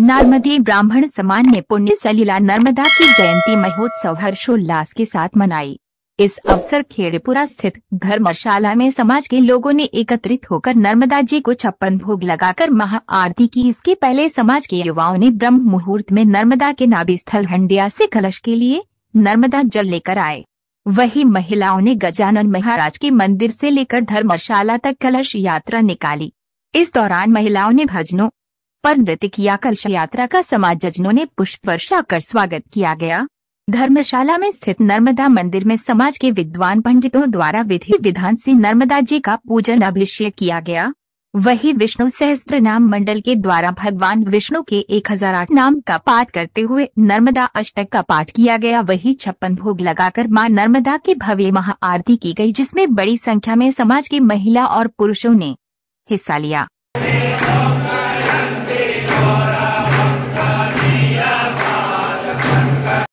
नर्मदे ब्राह्मण समान ने पुण्य सलीला नर्मदा की जयंती महोत्सव हर्षोल्लास के साथ मनाई इस अवसर खेड़पुरा स्थित धर्मशाला में समाज के लोगों ने एकत्रित होकर नर्मदा जी को छप्पन भोग लगाकर महाआरती की इसके पहले समाज के युवाओं ने ब्रह्म मुहूर्त में नर्मदा के नाभि स्थल हंडिया से कलश के लिए नर्मदा जल लेकर आए वही महिलाओं ने गजानन महाराज के मंदिर से लेकर धर्मशाला तक कलश यात्रा निकाली इस दौरान महिलाओं ने भजनों पर नृतिक या कलश यात्रा का समाज जजनों ने पुष्प वर्षा कर स्वागत किया गया धर्मशाला में स्थित नर्मदा मंदिर में समाज के विद्वान पंडितों द्वारा विधि विधान से नर्मदा जी का पूजन अभिषेक किया गया वही विष्णु सहस्त्र नाम मंडल के द्वारा भगवान विष्णु के 1008 नाम का पाठ करते हुए नर्मदा अष्टक का पाठ किया गया वही छप्पन भोग लगाकर मां नर्मदा के भव्य महाआरती की गई जिसमें बड़ी संख्या में समाज के महिला और पुरुषों ने हिस्सा लिया